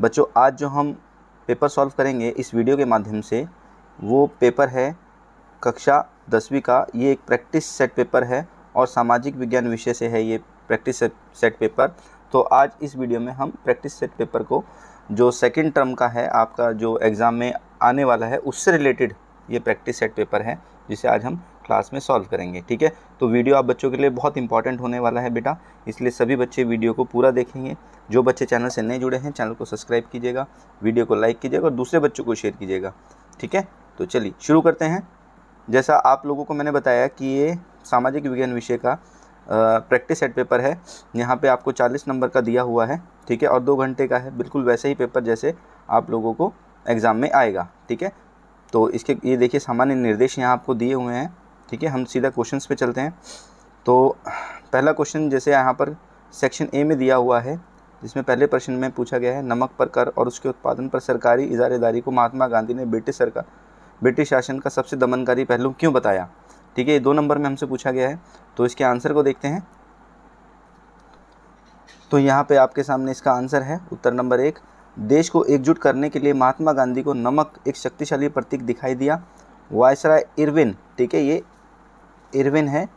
बच्चों आज जो हम पेपर सॉल्व करेंगे इस वीडियो के माध्यम से वो पेपर है कक्षा दसवीं का ये एक प्रैक्टिस सेट पेपर है और सामाजिक विज्ञान विषय से है ये प्रैक्टिस सेट पेपर तो आज इस वीडियो में हम प्रैक्टिस सेट पेपर को जो सेकेंड टर्म का है आपका जो एग्ज़ाम में आने वाला है उससे रिलेटेड ये प्रैक्टिस सेट पेपर है जिसे आज हम क्लास में सॉल्व करेंगे ठीक है तो वीडियो आप बच्चों के लिए बहुत इंपॉर्टेंट होने वाला है बेटा इसलिए सभी बच्चे वीडियो को पूरा देखेंगे जो बच्चे चैनल से नए जुड़े हैं चैनल को सब्सक्राइब कीजिएगा वीडियो को लाइक कीजिएगा और दूसरे बच्चों को शेयर कीजिएगा ठीक है तो चलिए शुरू करते हैं जैसा आप लोगों को मैंने बताया कि ये सामाजिक विज्ञान विषय का प्रैक्टिस सेट पेपर है यहाँ पे आपको 40 नंबर का दिया हुआ है ठीक है और दो घंटे का है बिल्कुल वैसे ही पेपर जैसे आप लोगों को एग्ज़ाम में आएगा ठीक है तो इसके ये देखिए सामान्य निर्देश यहाँ आपको दिए हुए हैं ठीक है हम सीधा क्वेश्चंस पे चलते हैं तो पहला क्वेश्चन जैसे यहाँ पर सेक्शन ए में दिया हुआ है जिसमें पहले प्रश्न में पूछा गया है नमक पर कर और उसके उत्पादन पर सरकारी इजारेदारी को महात्मा गांधी ने ब्रिटिश सरकार ब्रिटिश शासन का सबसे दमनकारी पहलू क्यों बताया ठीक है ये दो नंबर में हमसे पूछा गया है तो इसके आंसर को देखते हैं तो यहाँ पे आपके सामने इसका आंसर है उत्तर नंबर एक देश को एकजुट करने के लिए महात्मा गांधी को नमक एक शक्तिशाली प्रतीक दिखाई दिया वायसराय इरविन ठीक है ये इरविन है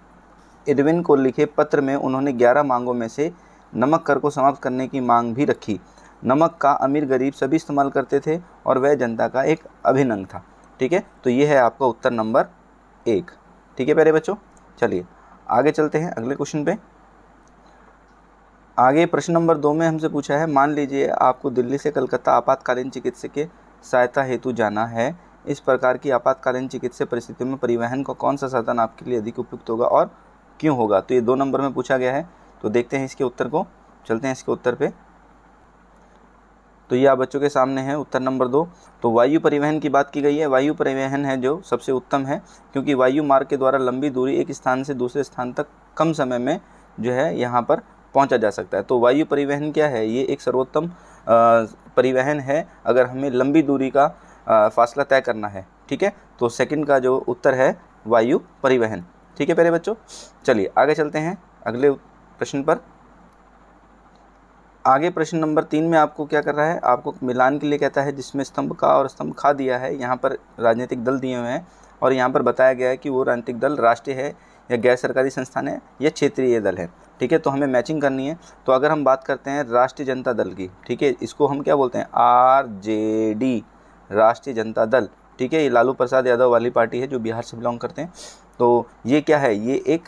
इरविन को लिखे पत्र में उन्होंने ग्यारह मांगों में से नमक कर को समाप्त करने की मांग भी रखी नमक का अमीर गरीब सभी इस्तेमाल करते थे और वह जनता का एक अभिनंग था ठीक है तो ये है आपका उत्तर नंबर एक ठीक है प्यारे बच्चों चलिए आगे चलते हैं अगले क्वेश्चन पे आगे प्रश्न नंबर दो में हमसे पूछा है मान लीजिए आपको दिल्ली से कलकत्ता आपातकालीन चिकित्सक के सहायता हेतु जाना है इस प्रकार की आपातकालीन चिकित्सा परिस्थितियों में परिवहन का कौन सा साधन आपके लिए अधिक उपयुक्त होगा और क्यों होगा तो ये दो नंबर में पूछा गया है तो देखते हैं इसके उत्तर को चलते हैं इसके उत्तर पे तो ये आप बच्चों के सामने है उत्तर नंबर दो तो वायु परिवहन की बात की गई है वायु परिवहन है जो सबसे उत्तम है क्योंकि वायु मार्ग के द्वारा लंबी दूरी एक स्थान से दूसरे स्थान तक कम समय में जो है यहाँ पर पहुँचा जा सकता है तो वायु परिवहन क्या है ये एक सर्वोत्तम परिवहन है अगर हमें लंबी दूरी का फासला तय करना है ठीक है तो सेकंड का जो उत्तर है वायु परिवहन ठीक है पहले बच्चों चलिए आगे चलते हैं अगले प्रश्न पर आगे प्रश्न नंबर तीन में आपको क्या कर रहा है आपको मिलान के लिए कहता है जिसमें स्तंभ का और स्तंभ खा दिया है यहाँ पर राजनीतिक दल दिए हुए हैं और यहाँ पर बताया गया है कि वो राजनीतिक दल राष्ट्रीय है या गैर सरकारी संस्थान है या क्षेत्रीय दल है ठीक है तो हमें मैचिंग करनी है तो अगर हम बात करते हैं राष्ट्रीय जनता दल की ठीक है इसको हम क्या बोलते हैं आर जे डी राष्ट्रीय जनता दल ठीक है ये लालू प्रसाद यादव वाली पार्टी है जो बिहार से बिलोंग करते हैं तो ये क्या है ये एक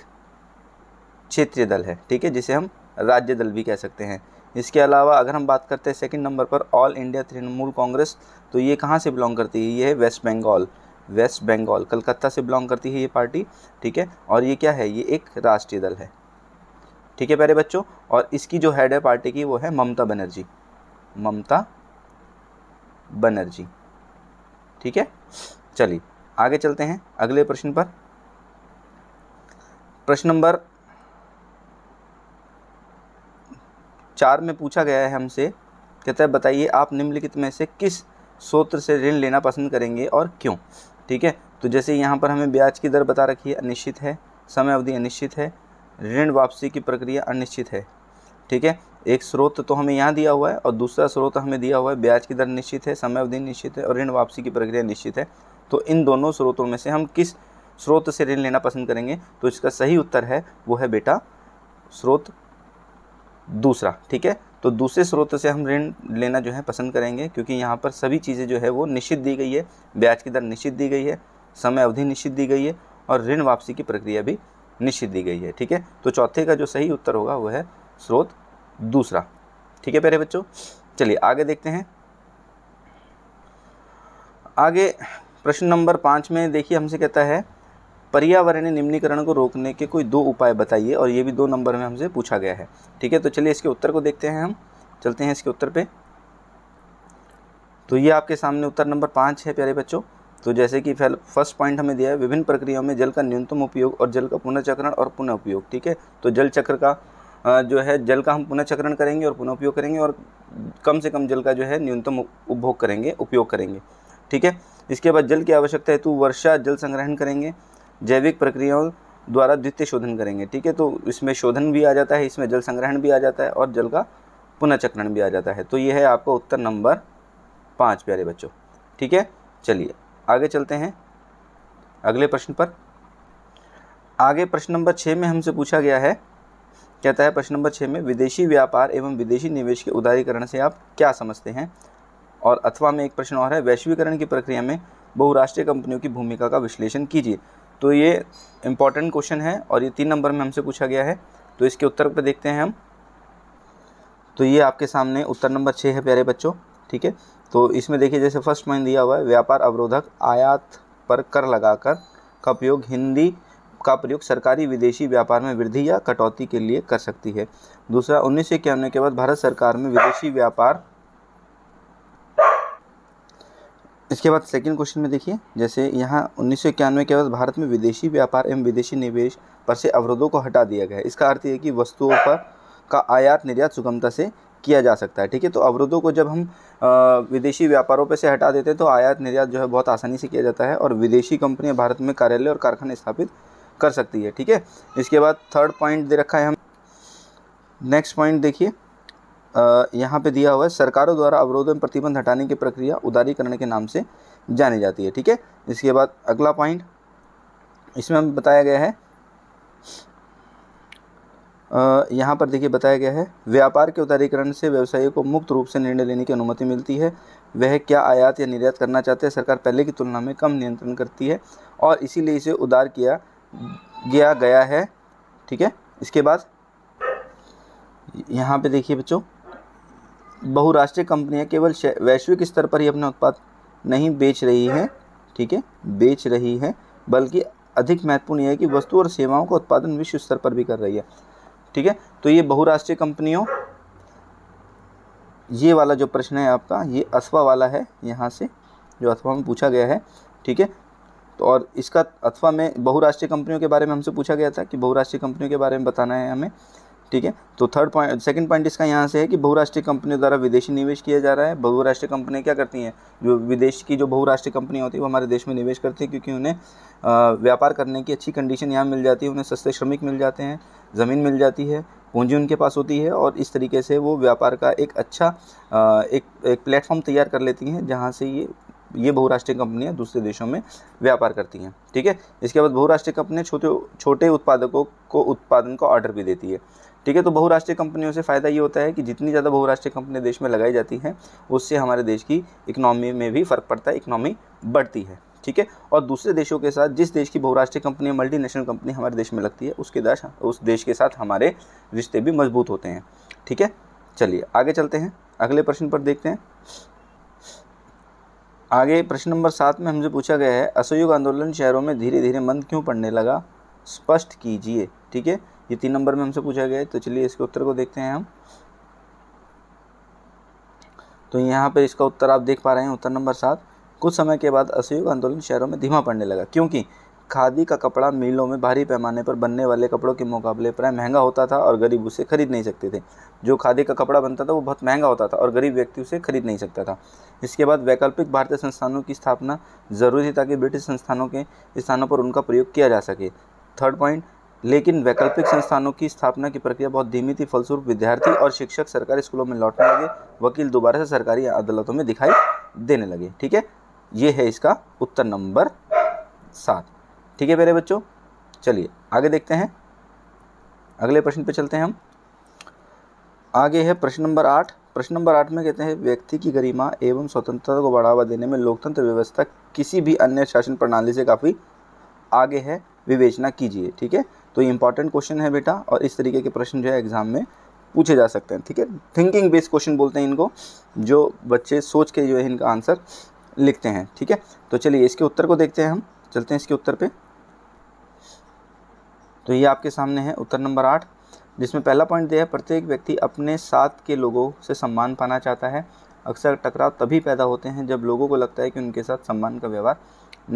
क्षेत्रीय दल है ठीक है जिसे हम राज्य दल भी कह सकते हैं इसके अलावा अगर हम बात करते हैं सेकंड नंबर पर ऑल इंडिया तृणमूल कांग्रेस तो ये कहाँ से बिलोंग करती है ये है वेस्ट बंगाल वेस्ट बंगाल कलकत्ता से बिलोंग करती है ये पार्टी ठीक है और ये क्या है ये एक राष्ट्रीय दल है ठीक है प्यारे बच्चों और इसकी जो हेड है पार्टी की वो है ममता बनर्जी ममता बनर्जी ठीक है चलिए आगे चलते हैं अगले प्रश्न पर प्रश्न नंबर चार में पूछा गया है हमसे कहता है बताइए आप निम्नलिखित में से किस सूत्र से ऋण लेना पसंद करेंगे और क्यों ठीक है तो जैसे यहाँ पर हमें ब्याज की दर बता रखी है अनिश्चित है समय अवधि अनिश्चित है ऋण वापसी की प्रक्रिया अनिश्चित है ठीक है एक स्रोत तो हमें यहाँ दिया हुआ है और दूसरा स्रोत हमें दिया हुआ है ब्याज की दर निश्चित है समय अवधि निश्चित है और ऋण वापसी की प्रक्रिया निश्चित है तो इन दोनों स्रोतों में से हम किस स्रोत से ऋण लेना पसंद करेंगे तो इसका सही उत्तर है वो है बेटा स्रोत दूसरा ठीक है तो दूसरे स्रोत से हम ऋण लेना जो है पसंद करेंगे क्योंकि यहाँ पर सभी चीज़ें जो है वो निश्चित दी गई है ब्याज की दर निश्चित दी गई है समय अवधि निश्चित दी गई है और ऋण वापसी की प्रक्रिया भी निश्चित दी गई है ठीक है तो चौथे का जो सही उत्तर होगा वह है स्रोत दूसरा ठीक है प्यारे बच्चों चलिए आगे देखते हैं आगे प्रश्न नंबर पाँच में देखिए हमसे कहता है पर्यावरण निम्नीकरण को रोकने के कोई दो उपाय बताइए और ये भी दो नंबर में हमसे पूछा गया है ठीक है तो चलिए इसके उत्तर को देखते हैं हम चलते हैं इसके उत्तर पे तो ये आपके सामने उत्तर नंबर पाँच है प्यारे बच्चों तो जैसे कि फर्स्ट पॉइंट हमें दिया है विभिन्न प्रक्रियाओं में जल का न्यूनतम उपयोग और जल का पुनर्चक्रण और पुनः उपयोग ठीक है तो जल चक्र का जो है जल का हम पुनः चक्रण करेंगे और पुनः उपयोग करेंगे और कम से कम जल का जो है न्यूनतम उपभोग करेंगे उपयोग करेंगे ठीक है इसके बाद जल की आवश्यकता हेतु वर्षा जल संग्रहण करेंगे जैविक प्रक्रियाओं द्वारा द्वितीय शोधन करेंगे ठीक है तो इसमें शोधन भी आ जाता है इसमें जल संग्रहण भी आ जाता है और जल का पुनः चक्रण भी आ जाता है तो ये है आपका उत्तर नंबर पाँच प्यारे बच्चों ठीक है चलिए आगे चलते हैं अगले प्रश्न पर आगे प्रश्न नंबर छः में हमसे पूछा गया है कहता है प्रश्न नंबर छः में विदेशी व्यापार एवं विदेशी निवेश के उदारीकरण से आप क्या समझते हैं और अथवा में एक प्रश्न और है वैश्वीकरण की प्रक्रिया में बहुराष्ट्रीय कंपनियों की भूमिका का विश्लेषण कीजिए तो ये इंपॉर्टेंट क्वेश्चन है और ये तीन नंबर में हमसे पूछा गया है तो इसके उत्तर पर देखते हैं हम तो ये आपके सामने उत्तर नंबर छः है प्यारे बच्चों ठीक है तो इसमें देखिए जैसे फर्स्ट पॉइंट दिया हुआ है व्यापार अवरोधक आयात पर कर लगाकर का उपयोग हिंदी का प्रयोग सरकारी विदेशी व्यापार में वृद्धि या कटौती के लिए कर सकती है दूसरा उन्नीस सौ इक्यानवे के बाद भारत सरकार में विदेशी व्यापार इसके बाद सेकंड क्वेश्चन में देखिए जैसे यहाँ उन्नीस सौ इक्यानवे के बाद भारत में विदेशी व्यापार एवं विदेशी निवेश पर से अवरोधों को हटा दिया गया है इसका अर्थ यह कि वस्तुओं पर का आयात निर्यात सुगमता से किया जा सकता है ठीक है तो अवरोधों को जब हम आ, विदेशी व्यापारों पर से हटा देते हैं तो आयात निर्यात जो है बहुत आसानी से किया जाता है और विदेशी कंपनियाँ भारत में कार्यालय और कारखाने स्थापित कर सकती है ठीक है इसके बाद थर्ड पॉइंट दे रखा है हम नेक्स्ट पॉइंट देखिए यहाँ पे दिया हुआ है सरकारों द्वारा अवरोधन प्रतिबंध हटाने की प्रक्रिया उदारीकरण के नाम से जानी जाती है ठीक है इसके बाद अगला पॉइंट इसमें बताया गया है यहाँ पर देखिए बताया गया है व्यापार के उदारीकरण से व्यवसायियों को मुक्त रूप से निर्णय लेने की अनुमति मिलती है वह क्या आयात या निर्यात करना चाहते हैं सरकार पहले की तुलना में कम नियंत्रण करती है और इसीलिए इसे उदार किया दिया गया है ठीक है इसके बाद यहाँ पे देखिए बच्चों बहुराष्ट्रीय कंपनियाँ केवल वैश्विक स्तर पर ही अपने उत्पाद नहीं बेच रही हैं ठीक है बेच रही है बल्कि अधिक महत्वपूर्ण यह है कि वस्तु और सेवाओं का उत्पादन विश्व स्तर पर भी कर रही है ठीक है तो ये बहुराष्ट्रीय कंपनियों ये वाला जो प्रश्न है आपका ये अथवा वाला है यहाँ से जो अथवा में पूछा गया है ठीक है तो और इसका अथवा में बहुराष्ट्रीय कंपनियों के बारे में हमसे पूछा गया था कि बहुराष्ट्रीय कंपनियों के बारे में बताना है हमें ठीक है तो थर्ड पॉइंट सेकंड पॉइंट इसका यहाँ से है कि बहुराष्ट्रीय कंपनियों द्वारा विदेशी निवेश किया जा रहा है बहुराष्ट्रीय कंपनियाँ क्या करती हैं जो विदेश की जो बहुराष्ट्रीय कंपनियाँ होती है वो हमारे देश में निवेश करती है क्योंकि उन्हें व्यापार करने की अच्छी कंडीशन यहाँ मिल जाती है उन्हें सस्ते श्रमिक मिल जाते हैं ज़मीन मिल जाती है पूंजी उनके पास होती है और इस तरीके से वो व्यापार का एक अच्छा एक एक प्लेटफॉर्म तैयार कर लेती हैं जहाँ से ये ये बहुराष्ट्रीय कंपनियाँ दूसरे देशों में व्यापार करती हैं ठीक है इसके बाद बहुराष्ट्रीय कंपनियाँ छोटे छोटे उत्पादकों को उत्पादन का ऑर्डर भी देती है ठीक है तो बहुराष्ट्रीय कंपनियों से फ़ायदा ये होता है कि जितनी ज़्यादा बहुराष्ट्रीय कंपनियाँ देश में लगाई जाती हैं उससे हमारे देश की इकनॉमी में भी फ़र्क पड़ता है इकनॉमी बढ़ती है ठीक है और दूसरे देशों के साथ जिस देश की बहुराष्ट्रीय कंपनी मल्टीनेशनल कंपनी हमारे देश में लगती है उसके देश उस देश के साथ हमारे रिश्ते भी मजबूत होते हैं ठीक है चलिए आगे चलते हैं अगले प्रश्न पर देखते हैं आगे प्रश्न नंबर सात में हमसे पूछा गया है असहयोग आंदोलन शहरों में धीरे धीरे मंद क्यों पड़ने लगा स्पष्ट कीजिए ठीक है ये तीन नंबर में हमसे पूछा गया है तो चलिए इसके उत्तर को देखते हैं हम तो यहाँ पर इसका उत्तर आप देख पा रहे हैं उत्तर नंबर सात कुछ समय के बाद असहयोग आंदोलन शहरों में धीमा पड़ने लगा क्योंकि खादी का कपड़ा मिलों में भारी पैमाने पर बनने वाले कपड़ों के मुकाबले प्राय महंगा होता था और गरीब उसे खरीद नहीं सकते थे जो खादी का कपड़ा बनता था वो बहुत महंगा होता था और गरीब व्यक्ति उसे खरीद नहीं सकता था इसके बाद वैकल्पिक भारतीय संस्थानों की स्थापना ज़रूरी थी ताकि ब्रिटिश संस्थानों के स्थानों पर उनका प्रयोग किया जा सके थर्ड पॉइंट लेकिन वैकल्पिक संस्थानों की स्थापना की प्रक्रिया बहुत धीमी थी फलस्वरूप विद्यार्थी और शिक्षक सरकारी स्कूलों में लौटने लगे वकील दोबारा से सरकारी अदालतों में दिखाई देने लगे ठीक है ये है इसका उत्तर नंबर सात ठीक है मेरे बच्चों चलिए आगे देखते हैं अगले प्रश्न पे चलते हैं हम आगे है प्रश्न नंबर आठ प्रश्न नंबर आठ में कहते हैं व्यक्ति की गरिमा एवं स्वतंत्रता को बढ़ावा देने में लोकतंत्र व्यवस्था किसी भी अन्य शासन प्रणाली से काफ़ी आगे है विवेचना कीजिए ठीक है तो ये इंपॉर्टेंट क्वेश्चन है बेटा और इस तरीके के प्रश्न जो है एग्ज़ाम में पूछे जा सकते हैं ठीक है थिंकिंग बेस्ड क्वेश्चन बोलते हैं इनको जो बच्चे सोच के जो है इनका आंसर लिखते हैं ठीक है तो चलिए इसके उत्तर को देखते हैं हम चलते हैं इसके उत्तर पे तो ये आपके सामने है उत्तर नंबर आठ जिसमें पहला पॉइंट दिया है प्रत्येक व्यक्ति अपने साथ के लोगों से सम्मान पाना चाहता है अक्सर टकराव तभी पैदा होते हैं जब लोगों को लगता है कि उनके साथ सम्मान का व्यवहार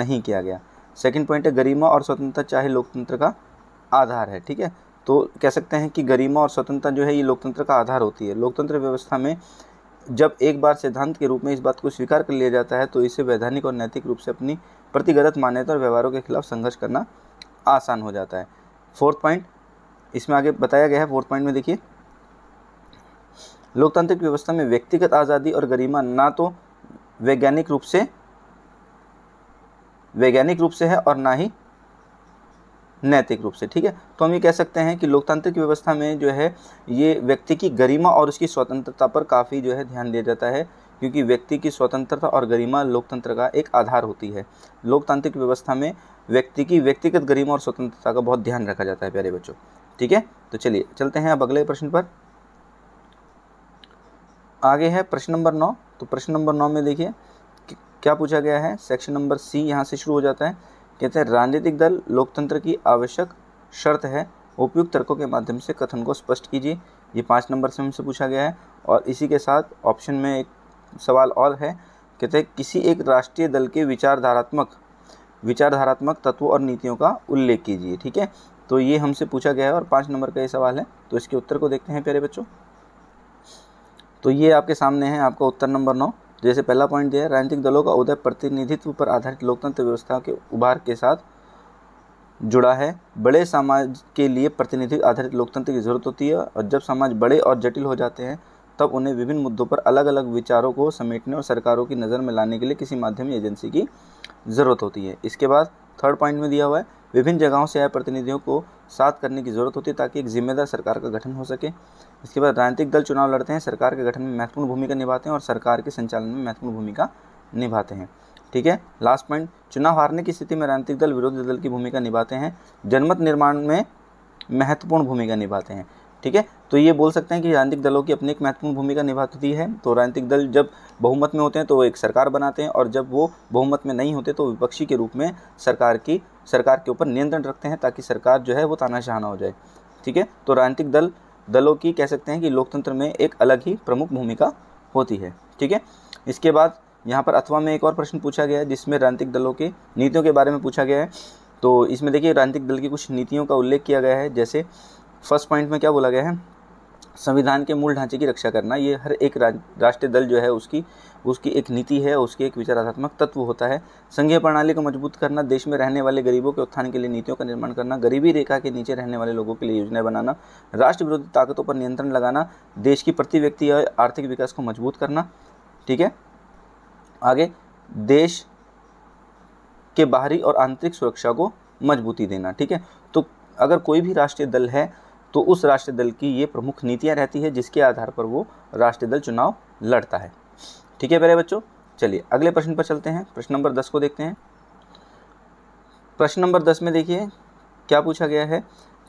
नहीं किया गया सेकेंड पॉइंट है गरिमा और स्वतंत्रता चाहे लोकतंत्र का आधार है ठीक है तो कह सकते हैं कि गरिमा और स्वतंत्रता जो है ये लोकतंत्र का आधार होती है लोकतंत्र व्यवस्था में जब एक बार सिद्धांत के रूप में इस बात को स्वीकार कर लिया जाता है तो इसे वैधानिक और नैतिक रूप से अपनी प्रतिगत मान्यता और व्यवहारों के खिलाफ संघर्ष करना आसान हो जाता है फोर्थ पॉइंट इसमें आगे बताया गया है फोर्थ पॉइंट में देखिए लोकतांत्रिक व्यवस्था में व्यक्तिगत आज़ादी और गरिमा ना तो वैज्ञानिक रूप से वैज्ञानिक रूप से है और ना ही नैतिक रूप से ठीक है तो हम ये कह सकते हैं कि लोकतांत्रिक व्यवस्था में जो है ये व्यक्ति की गरिमा और उसकी स्वतंत्रता पर काफ़ी जो है ध्यान दिया जाता है क्योंकि व्यक्ति की स्वतंत्रता और गरिमा लोकतंत्र का एक आधार होती है लोकतांत्रिक व्यवस्था में व्यक्ति की व्यक्तिगत गरिमा और स्वतंत्रता का बहुत ध्यान रखा जाता है प्यारे बच्चों ठीक है तो चलिए चलते हैं अब अगले प्रश्न पर आगे है प्रश्न नंबर नौ तो प्रश्न नंबर नौ में देखिए क्या पूछा गया है सेक्शन नंबर सी यहाँ से शुरू हो जाता है कहते हैं राजनीतिक दल लोकतंत्र की आवश्यक शर्त है उपयुक्त तर्कों के माध्यम से कथन को स्पष्ट कीजिए ये पाँच नंबर से हमसे पूछा गया है और इसी के साथ ऑप्शन में एक सवाल और है कहते हैं किसी एक राष्ट्रीय दल के विचारधारात्मक विचारधारात्मक तत्वों और नीतियों का उल्लेख कीजिए ठीक है तो ये हमसे पूछा गया है और पाँच नंबर का ये सवाल है तो इसके उत्तर को देखते हैं प्यारे बच्चों तो ये आपके सामने है आपका उत्तर नंबर नौ जैसे पहला पॉइंट दिया है राजनीतिक दलों का उदय प्रतिनिधित्व पर आधारित लोकतंत्र व्यवस्था के उभार के साथ जुड़ा है बड़े समाज के लिए प्रतिनिधि आधारित लोकतंत्र की जरूरत होती है और जब समाज बड़े और जटिल हो जाते हैं तब उन्हें विभिन्न मुद्दों पर अलग अलग विचारों को समेटने और सरकारों की नज़र में लाने के लिए किसी माध्यम एजेंसी की ज़रूरत होती है इसके बाद थर्ड पॉइंट में दिया हुआ है विभिन्न जगहों से आए प्रतिनिधियों को साथ करने की ज़रूरत होती है ताकि एक जिम्मेदार सरकार का गठन हो सके इसके बाद राजनीतिक दल चुनाव लड़ते हैं सरकार के गठन में महत्वपूर्ण भूमिका निभाते हैं और सरकार के संचालन में महत्वपूर्ण भूमिका निभाते हैं ठीक है लास्ट पॉइंट चुनाव हारने की स्थिति में राजनीतिक दल विरोधी दल की भूमिका निभाते हैं जनमत निर्माण में महत्वपूर्ण भूमिका निभाते हैं ठीक है तो ये बोल सकते हैं कि राजनीतिक दलों की अपनी एक महत्वपूर्ण भूमिका निभाती है तो राजनीतिक दल जब बहुमत में होते हैं तो वो एक सरकार बनाते हैं और जब वो बहुमत में नहीं होते तो विपक्षी के रूप में सरकार की सरकार के ऊपर नियंत्रण रखते हैं ताकि सरकार जो है वो तानाशाहाना हो जाए ठीक है तो राजनीतिक दल दलों की कह सकते हैं कि लोकतंत्र में एक अलग ही प्रमुख भूमिका होती है ठीक है इसके बाद यहाँ पर अथवा में एक और प्रश्न पूछा गया है जिसमें राजनीतिक दलों के नीतियों के बारे में पूछा गया है तो इसमें देखिए राजनीतिक दल की कुछ नीतियों का उल्लेख किया गया है जैसे फर्स्ट पॉइंट में क्या बोला गया है संविधान के मूल ढांचे की रक्षा करना ये हर एक राष्ट्रीय दल जो है उसकी उसकी एक नीति है उसकी एक विचारात्मक तत्व होता है संघीय प्रणाली को मजबूत करना देश में रहने वाले गरीबों के उत्थान के लिए नीतियों का निर्माण करना गरीबी रेखा के नीचे रहने वाले लोगों के लिए योजनाएं बनाना राष्ट्र विरोधी ताकतों पर नियंत्रण लगाना देश की प्रति व्यक्ति आर्थिक विकास को मजबूत करना ठीक है आगे देश के बाहरी और आंतरिक सुरक्षा को मजबूती देना ठीक है तो अगर कोई भी राष्ट्रीय दल है तो उस राष्ट्रीय दल की ये प्रमुख नीतियाँ रहती है जिसके आधार पर वो राष्ट्रीय दल चुनाव लड़ता है ठीक है प्यारे बच्चों चलिए अगले प्रश्न पर चलते हैं प्रश्न नंबर दस को देखते हैं प्रश्न नंबर दस में देखिए क्या पूछा गया है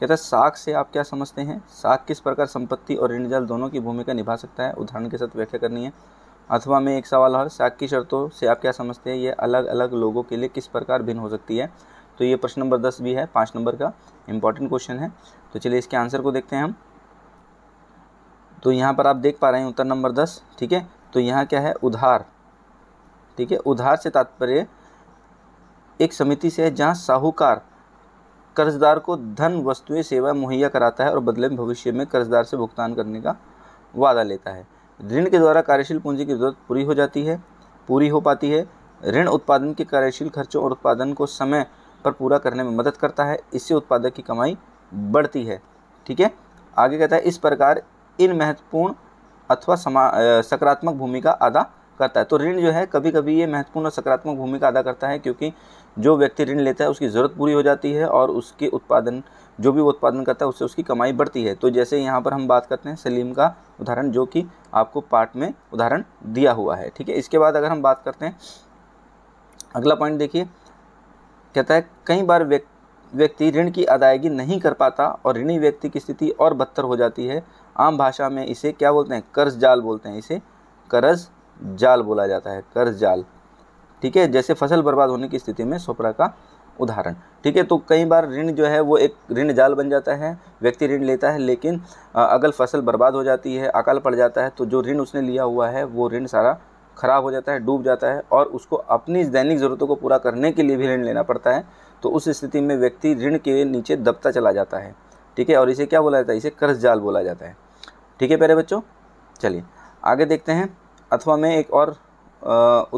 कहता है साख से आप क्या समझते हैं साख किस प्रकार संपत्ति और ऋण जल दोनों की भूमिका निभा सकता है उदाहरण के साथ व्याख्या करनी है अथवा में एक सवाल और साख की शर्तों से आप क्या समझते हैं ये अलग अलग लोगों के लिए किस प्रकार भिन्न हो सकती है तो ये प्रश्न नंबर दस भी है पाँच नंबर का इम्पॉर्टेंट क्वेश्चन है तो चलिए इसके आंसर को देखते हैं हम तो यहाँ पर आप देख पा रहे हैं उत्तर नंबर दस ठीक है तो यहाँ क्या है उधार ठीक है उधार से तात्पर्य एक समिति से है जहाँ साहूकार कर्जदार को धन वस्तुएं सेवा मुहैया कराता है और बदले में भविष्य में कर्जदार से भुगतान करने का वादा लेता है ऋण के द्वारा कार्यशील पूंजी की जरूरत पूरी हो जाती है पूरी हो पाती है ऋण उत्पादन के कार्यशील खर्चों और उत्पादन को समय पर पूरा करने में मदद करता है इससे उत्पादक की कमाई बढ़ती है ठीक है आगे कहता है इस प्रकार इन महत्वपूर्ण अथवा समा सकारात्मक भूमिका अदा करता है तो ऋण जो है कभी कभी ये महत्वपूर्ण और सकारात्मक भूमिका अदा करता है क्योंकि जो व्यक्ति ऋण लेता है उसकी ज़रूरत पूरी हो जाती है और उसके उत्पादन जो भी वो उत्पादन करता है उससे उसकी कमाई बढ़ती है तो जैसे यहाँ पर हम बात करते हैं सलीम का उदाहरण जो कि आपको पार्ट में उदाहरण दिया हुआ है ठीक है इसके बाद अगर हम बात करते हैं अगला पॉइंट देखिए कहता है कई बार व्यक्ति ऋण की अदायगी नहीं कर पाता और ऋणी व्यक्ति की स्थिति और बदतर हो जाती है आम भाषा में इसे क्या बोलते हैं कर्ज जाल बोलते हैं इसे कर्ज जाल बोला जाता है कर्ज जाल ठीक है जैसे फसल बर्बाद होने की स्थिति में सोपरा का उदाहरण ठीक है तो कई बार ऋण जो है वो एक ऋण जाल बन जाता है व्यक्ति ऋण लेता है लेकिन अगर फसल बर्बाद हो जाती है अकाल पड़ जाता है तो जो ऋण उसने लिया हुआ है वो ऋण सारा ख़राब हो जाता है डूब जाता है और उसको अपनी दैनिक ज़रूरतों को पूरा करने के लिए भी ऋण लेना पड़ता है तो उस स्थिति में व्यक्ति ऋण के नीचे दबता चला जाता है ठीक है और इसे क्या बोला जाता है इसे कर्ज जाल बोला जाता है ठीक है प्यारे बच्चों चलिए आगे देखते हैं अथवा में एक और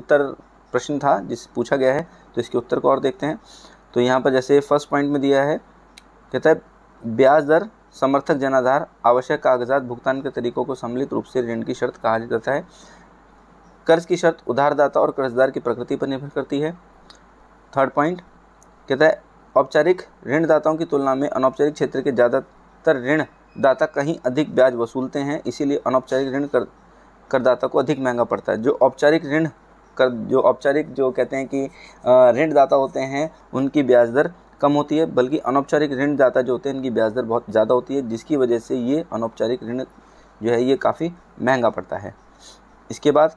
उत्तर प्रश्न था जिस पूछा गया है तो इसके उत्तर को और देखते हैं तो यहाँ पर जैसे फर्स्ट पॉइंट में दिया है कहता है ब्याज दर समर्थक जनाधार आवश्यक कागजात भुगतान के तरीकों को सम्मिलित रूप से ऋण की शर्त कहा जाता है कर्ज की शर्त उधारदाता और कर्जदार की प्रकृति पर निर्भर करती है थर्ड पॉइंट कहता है औपचारिक ऋणदाताओं की तुलना में अनौपचारिक क्षेत्र के ज़्यादातर ऋणदाता कहीं अधिक ब्याज वसूलते हैं इसीलिए अनौपचारिक ऋण कर करदाता को अधिक महंगा पड़ता है जो औपचारिक ऋण कर जो औपचारिक जो कहते हैं कि ऋणदाता होते हैं उनकी ब्याज दर कम होती है बल्कि अनौपचारिक ऋणदाता जो होते हैं इनकी ब्याज दर बहुत ज़्यादा होती है जिसकी वजह से ये अनौपचारिक ऋण जो है ये काफ़ी महंगा पड़ता है इसके बाद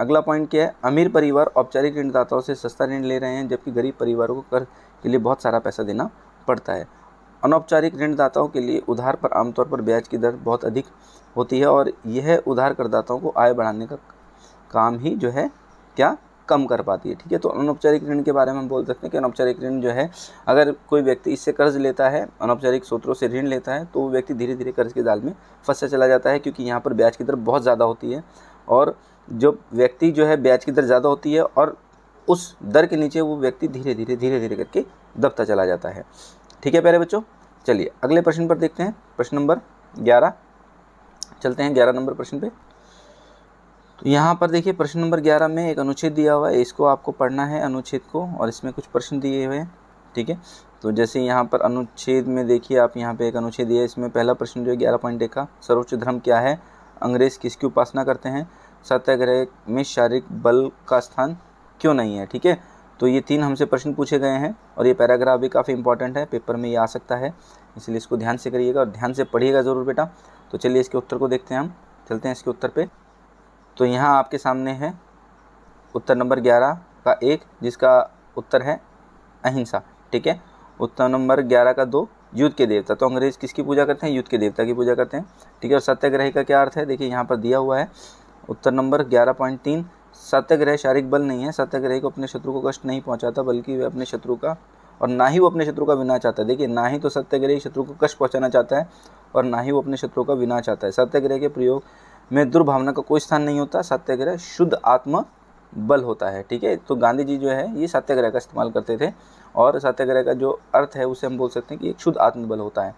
अगला पॉइंट क्या है अमीर परिवार औपचारिक ऋणदाताओं से सस्ता ऋण ले रहे हैं जबकि गरीब परिवारों को कर के लिए बहुत सारा पैसा देना पड़ता है अनौपचारिक ऋणदाताओं के लिए उधार पर आमतौर पर ब्याज की दर बहुत अधिक होती है और यह उधार करदाताओं को आय बढ़ाने का काम ही जो है क्या कम कर पाती है ठीक है तो अनौपचारिक ऋण के बारे में हम बोल सकते हैं कि अनौपचारिक ऋण जो है अगर कोई व्यक्ति इससे कर्ज लेता है अनौपचारिक स्रोतों से ऋण लेता है तो वो व्यक्ति धीरे धीरे कर्ज के जाल में फंसा चला जाता है क्योंकि यहाँ पर ब्याज की दर बहुत ज़्यादा होती है और जो व्यक्ति जो है ब्याज की दर ज़्यादा होती है और उस दर के नीचे वो व्यक्ति धीरे धीरे धीरे धीरे करके दबता चला जाता है ठीक है प्यारे बच्चों चलिए अगले प्रश्न पर देखते हैं प्रश्न नंबर ग्यारह चलते हैं ग्यारह नंबर प्रश्न पे तो यहाँ पर देखिए प्रश्न नंबर ग्यारह में एक अनुच्छेद दिया हुआ है इसको आपको पढ़ना है अनुच्छेद को और इसमें कुछ प्रश्न दिए हुए हैं ठीक है तो जैसे यहाँ पर अनुच्छेद में देखिए आप यहाँ पे एक अनुच्छेद दिया है इसमें पहला प्रश्न जो है ग्यारह पॉइंट एक का सर्वोच्च धर्म क्या है अंग्रेज़ किसकी उपासना करते हैं सत्याग्रह में शारीरिक बल का स्थान क्यों नहीं है ठीक है तो ये तीन हमसे प्रश्न पूछे गए हैं और ये पैराग्राफ भी काफ़ी इंपॉर्टेंट है पेपर में ये आ सकता है इसलिए इसको ध्यान से करिएगा और ध्यान से पढ़िएगा ज़रूर बेटा तो चलिए इसके उत्तर को देखते हैं हम चलते हैं इसके उत्तर पर तो यहाँ आपके सामने है उत्तर नंबर ग्यारह का एक जिसका उत्तर है अहिंसा ठीक है उत्तर नंबर ग्यारह का दो युद्ध के देवता तो अंग्रेज किसकी पूजा करते हैं युद्ध के देवता की पूजा करते हैं ठीक है और सत्याग्रह का क्या अर्थ है देखिए यहाँ पर दिया हुआ है उत्तर नंबर ग्यारह पॉइंट तीन सत्याग्रह शारीरिक बल नहीं है सत्याग्रह को अपने शत्रु को कष्ट नहीं पहुँचाता बल्कि वह अपने शत्रु का और ना ही वो अपने शत्रु का विना चाहता है देखिए ना ही तो सत्याग्रह शत्रु को कष्ट पहुँचाना चाहता है और ना ही वो अपने शत्रु का विना चाहता है सत्याग्रह के प्रयोग में दुर्भावना का कोई स्थान नहीं होता सत्याग्रह शुद्ध आत्म बल होता है ठीक है तो गांधी जी जो है ये सत्याग्रह का इस्तेमाल करते थे और सत्याग्रह का जो अर्थ है उसे हम बोल सकते हैं कि एक शुद्ध आत्मबल होता है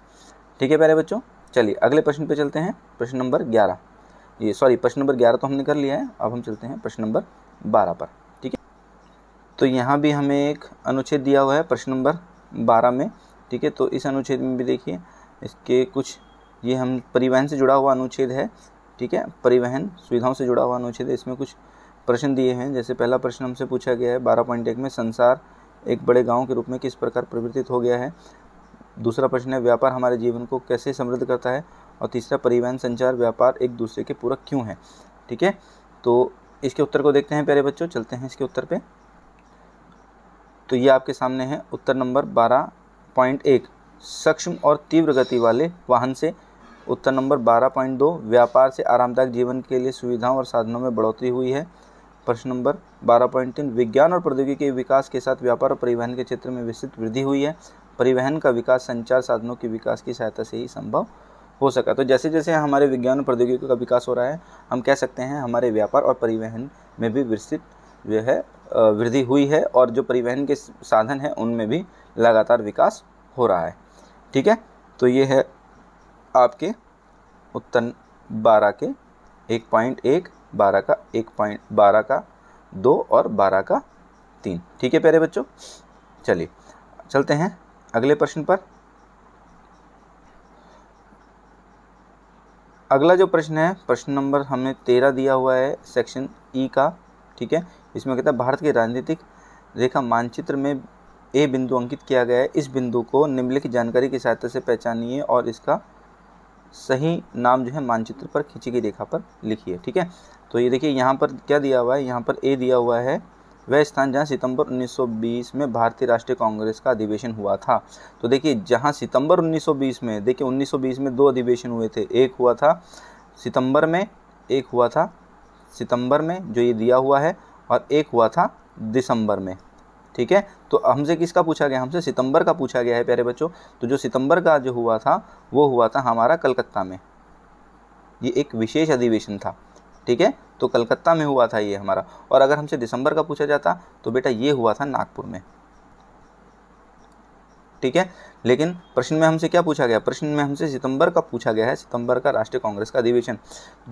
ठीक है प्यारे बच्चों चलिए अगले प्रश्न पे चलते हैं प्रश्न नंबर ग्यारह ये सॉरी प्रश्न नंबर ग्यारह तो हमने कर लिया है अब हम चलते हैं प्रश्न नंबर बारह पर ठीक है तो यहाँ भी हमें एक अनुच्छेद दिया हुआ है प्रश्न नंबर बारह में ठीक है तो इस अनुच्छेद में भी देखिए इसके कुछ ये हम परिवहन से जुड़ा हुआ अनुच्छेद है ठीक है परिवहन सुविधाओं से जुड़ा हुआ अनुच्छेद है इसमें कुछ प्रश्न दिए हैं जैसे पहला प्रश्न हमसे पूछा गया है बारह पॉइंट एक में संसार एक बड़े गाँव के रूप में किस प्रकार परिवर्तित हो गया है दूसरा प्रश्न है व्यापार हमारे जीवन को कैसे समृद्ध करता है और तीसरा परिवहन संचार व्यापार एक दूसरे के पूरक क्यों है ठीक है तो इसके उत्तर को देखते हैं प्यारे बच्चों चलते हैं इसके उत्तर पे तो ये आपके सामने है उत्तर नंबर बारह पॉइंट एक सक्षम और तीव्र गति वाले वाहन से उत्तर नंबर बारह पॉइंट दो व्यापार से आरामदायक जीवन के लिए सुविधाओं और साधनों में बढ़ोतरी हुई है प्रश्न नंबर बारह पॉइंट तीन विज्ञान और प्रौद्योगिकी के विकास के साथ व्यापार और परिवहन के क्षेत्र में विस्तृत वृद्धि हुई है परिवहन का विकास संचार साधनों के विकास की सहायता से ही संभव हो सका तो जैसे जैसे हमारे विज्ञान और प्रौद्योगिकी का विकास हो रहा है हम कह सकते हैं हमारे व्यापार और परिवहन में भी विस्तृत जो है वृद्धि हुई है और जो परिवहन के साधन हैं उनमें भी लगातार विकास हो रहा है ठीक है तो ये है आपके उत्तर बारह के एक पॉइंट एक बारह का एक पॉइंट बारह का दो और बारह का तीन ठीक है प्यारे बच्चों चलिए चलते हैं अगले प्रश्न पर अगला जो प्रश्न है प्रश्न नंबर हमने तेरह दिया हुआ है सेक्शन ई e का ठीक है इसमें कहता है भारत के राजनीतिक रेखा मानचित्र में ए बिंदु अंकित किया गया है इस बिंदु को निम्नलिखित जानकारी की सहायता से पहचानिए और इसका सही नाम जो है मानचित्र पर खींची गई रेखा पर लिखिए ठीक है तो ये देखिए यहाँ पर क्या दिया हुआ है यहाँ पर ए दिया हुआ है वह स्थान जहाँ सितंबर 1920 में भारतीय राष्ट्रीय कांग्रेस का अधिवेशन हुआ था तो देखिए जहाँ सितंबर 1920 में देखिए 1920 में दो अधिवेशन हुए थे एक हुआ था सितंबर में एक हुआ था सितंबर में जो ये दिया हुआ है और एक हुआ था दिसंबर में ठीक है तो हमसे किसका पूछा गया हमसे सितंबर का पूछा गया है प्यारे बच्चों तो जो सितंबर का जो हुआ था वो हुआ था हमारा कलकत्ता में ये एक विशेष अधिवेशन था ठीक है तो कलकत्ता में हुआ था ये हमारा और अगर हमसे दिसंबर का पूछा जाता तो बेटा ये हुआ था नागपुर में ठीक है लेकिन प्रश्न में हमसे क्या पूछा गया प्रश्न में हमसे सितंबर का पूछा गया है सितंबर का राष्ट्रीय कांग्रेस का अधिवेशन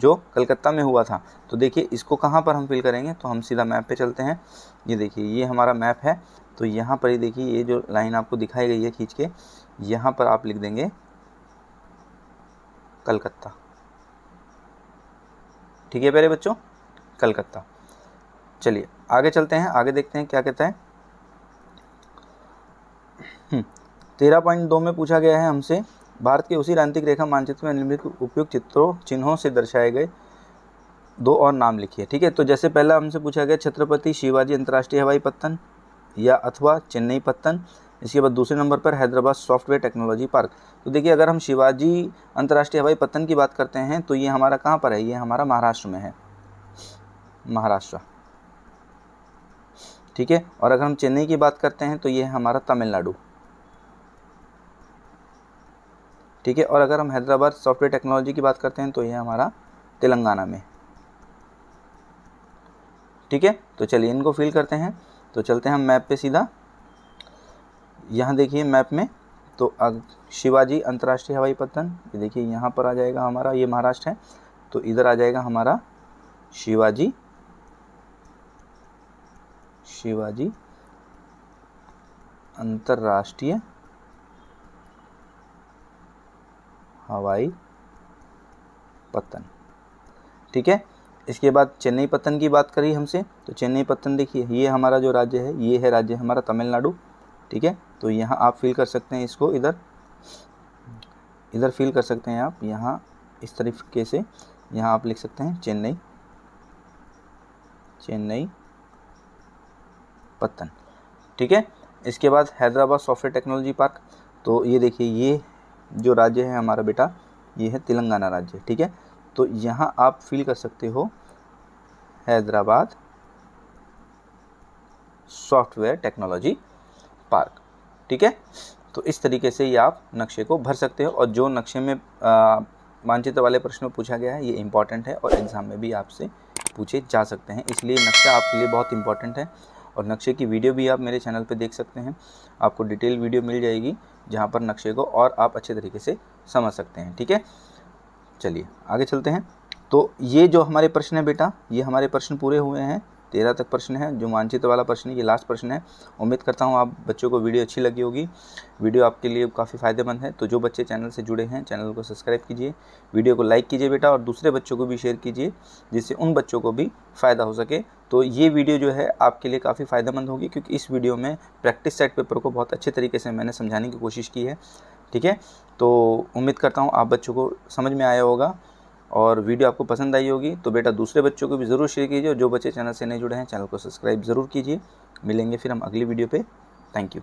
जो कलकत्ता में हुआ था तो देखिए इसको कहाँ पर हम फिल करेंगे तो हम सीधा मैप पे चलते हैं ये देखिए ये हमारा मैप है तो यहाँ पर ही देखिए ये जो लाइन आपको दिखाई गई है खींच के यहाँ पर आप लिख देंगे कलकत्ता ठीक है प्यारे बच्चों कलकत्ता चलिए आगे चलते हैं आगे देखते हैं क्या कहता है हम्म, तेरह पॉइंट दो में पूछा गया है हमसे भारत के उसी रांतिक रेखा मानचित्र में निम्नलिखित उपयुक्त चित्रों चिन्हों से दर्शाए गए दो और नाम लिखिए ठीक है तो जैसे पहला हमसे पूछा गया छत्रपति शिवाजी अंतर्राष्ट्रीय हवाई पत्तन या अथवा चेन्नई पत्तन इसके बाद दूसरे नंबर पर हैदराबाद सॉफ्टवेयर टेक्नोलॉजी पार्क तो देखिए अगर हम शिवाजी अंतर्राष्ट्रीय हवाई पत्तन की बात करते हैं तो ये हमारा कहाँ पर है ये हमारा महाराष्ट्र में है महाराष्ट्र ठीक है और अगर हम चेन्नई की बात करते हैं तो ये हमारा तमिलनाडु ठीक है और अगर हम हैदराबाद सॉफ्टवेयर टेक्नोलॉजी की बात करते हैं तो ये हमारा तेलंगाना में ठीक है तो चलिए इनको फिल करते हैं तो चलते हैं हम मैप पे सीधा यहाँ देखिए मैप में तो अब शिवाजी अंतर्राष्ट्रीय हवाई पत्तन ये देखिए यहाँ पर आ जाएगा हमारा ये महाराष्ट्र है तो इधर आ जाएगा हमारा शिवाजी शिवाजी अंतर्राष्ट्रीय हवाई पत्तन ठीक है इसके बाद चेन्नई पत्तन की बात करी हमसे तो चेन्नई पत्तन देखिए ये हमारा जो राज्य है ये है राज्य हमारा तमिलनाडु ठीक है तो यहाँ आप फिल कर सकते हैं इसको इधर इधर फिल कर सकते हैं आप यहाँ इस तरीके से यहाँ आप लिख सकते हैं चेन्नई चेन्नई पत्तन ठीक है इसके बाद हैदराबाद सॉफ्टवेयर टेक्नोलॉजी पार्क तो ये देखिए ये जो राज्य है हमारा बेटा ये है तेलंगाना राज्य ठीक है तो यहाँ आप फिल कर सकते हो हैदराबाद सॉफ्टवेयर टेक्नोलॉजी पार्क ठीक है तो इस तरीके से ये आप नक्शे को भर सकते हो और जो नक्शे में मानचित्र वाले प्रश्न में पूछा गया है ये इंपॉर्टेंट है और एग्ज़ाम में भी आपसे पूछे जा सकते हैं इसलिए नक्शा आपके लिए बहुत इंपॉर्टेंट है और नक्शे की वीडियो भी आप मेरे चैनल पर देख सकते हैं आपको डिटेल वीडियो मिल जाएगी जहाँ पर नक्शे को और आप अच्छे तरीके से समझ सकते हैं ठीक है चलिए आगे चलते हैं तो ये जो हमारे प्रश्न है बेटा ये हमारे प्रश्न पूरे हुए हैं तेरह तक प्रश्न है जो मानचित्र वाला प्रश्न है ये लास्ट प्रश्न है उम्मीद करता हूँ आप बच्चों को वीडियो अच्छी लगी होगी वीडियो आपके लिए काफ़ी फ़ायदेमंद है तो जो बच्चे चैनल से जुड़े हैं चैनल को सब्सक्राइब कीजिए वीडियो को लाइक कीजिए बेटा और दूसरे बच्चों को भी शेयर कीजिए जिससे उन बच्चों को भी फ़ायदा हो सके तो ये वीडियो जो है आपके लिए काफ़ी फ़ायदेमंद होगी क्योंकि इस वीडियो में प्रैक्टिस सेट पेपर को बहुत अच्छे तरीके से मैंने समझाने की कोशिश की है ठीक है तो उम्मीद करता हूँ आप बच्चों को समझ में आया होगा और वीडियो आपको पसंद आई होगी तो बेटा दूसरे बच्चों को भी ज़रूर शेयर कीजिए और जो बच्चे चैनल से नहीं जुड़े हैं चैनल को सब्सक्राइब ज़रूर कीजिए मिलेंगे फिर हम अगली वीडियो पर थैंक यू